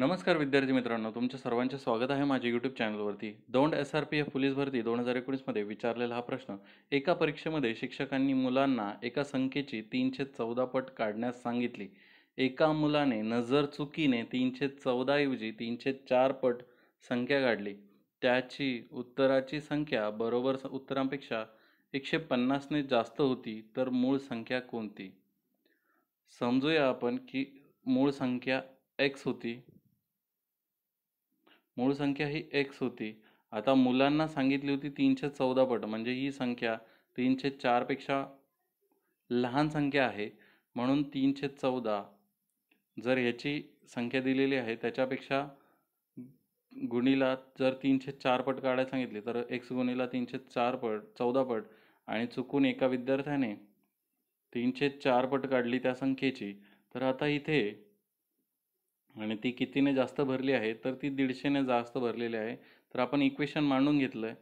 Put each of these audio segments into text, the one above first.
नमस्कार विद्यार्थी मित्रांनो तुमच्या सर्वांचे स्वागत आहे माझ्या यूट्यूब चॅनलवरती Daund S R P F police भरती दोन हजार एकोणीसमध्ये विचारलेला हा प्रश्न एका परीक्षेमध्ये शिक्षकांनी मुलांना एका संख्येची तीनशे चौदा पट काढण्यास सांगितली एका मुलाने नजर चुकीने तीनशे चौदाऐवजी तीनशे चार पट संख्या काढली त्याची उत्तराची संख्या बरोबर उत्तरांपेक्षा एकशे पन्नासने जास्त होती तर मूळ संख्या कोणती समजूया आपण की मूळ संख्या एक्स होती मूळ संख्या ही एक्स होती आता मुलांना सांगितली होती तीनशे चौदा पट म्हणजे ही संख्या तीनशे चारपेक्षा लहान संख्या आहे म्हणून तीनशे चौदा जर ह्याची संख्या दिलेली आहे त्याच्यापेक्षा गुणीला जर तीनशे चार पट काढायला सांगितले तर एक्स गुणीला तीनशे चार पट चौदा पट आणि चुकून एका विद्यार्थ्याने तीनशे चार पट काढली त्या संख्येची तर आता इथे आणि ती कितीने जास्त भरली आहे तर ती दीडशेने जास्त भरलेली आहे तर आपण इक्वेशन मांडून घेतलं आहे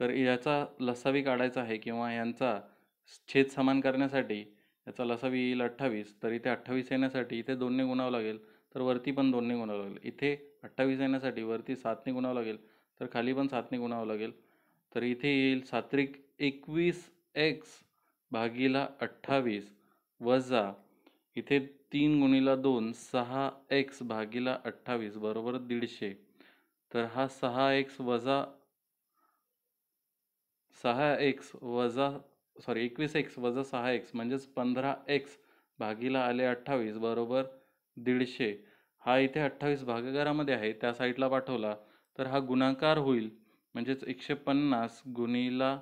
तर याचा लसावी काढायचा आहे किंवा यांचा छेद समान करण्यासाठी याचा लसावी येईल अठ्ठावीस तर इथे अठ्ठावीस येण्यासाठी इथे दोनने गुणावं लागेल तर वरती पण दोनने गुणावं लागेल इथे अठ्ठावीस येण्यासाठी वरती सातने गुणावं लागेल तर खाली पण सातने गुणावं लागेल तर इथे येईल सात्रिक एकवीस एक्स भागीला अठ्ठावीस वजा इथे तीन गुणिला दोन सहा एक्स भागिला अठ्ठावीस बरोबर दीडशे तर हा सहा एक्स वजा सहा एक्स वजा सॉरी एकवीस एक्स वजा सहा एक्स म्हणजेच पंधरा एक्स भागीला आले अठ्ठावीस बरोबर दीडशे हा इथे अठ्ठावीस भागाकारामध्ये आहे त्या साईडला पाठवला तर हा गुणाकार होईल म्हणजेच एकशे पन्नास गुणीला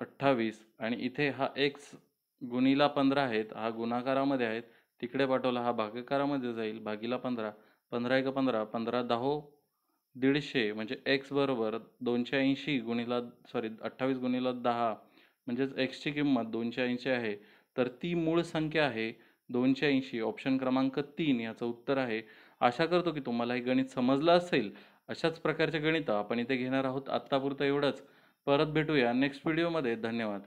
अठ्ठावीस आणि इथे हा एक्स गुणीला पंधरा आहेत हा गुणाकारामध्ये आहेत इकडे पाठवला हा भागाकारामध्ये जाईल भागीला पंधरा पंधरा एक पंधरा पंधरा दहा दीडशे म्हणजे एक्स बरोबर दोनशे ऐंशी गुणिला सॉरी अठ्ठावीस गुणिला दहा म्हणजेच एक्सची किंमत दोनशे ऐंशी आहे तर ती मूळ संख्या आहे दोनशे ऐंशी ऑप्शन क्रमांक तीन याचं उत्तर आहे आशा करतो की तुम्हाला हे गणित समजलं असेल अशाच प्रकारचे गणित आपण इथे घेणार आहोत आत्तापुरतं एवढंच परत भेटूया नेक्स्ट व्हिडिओमध्ये धन्यवाद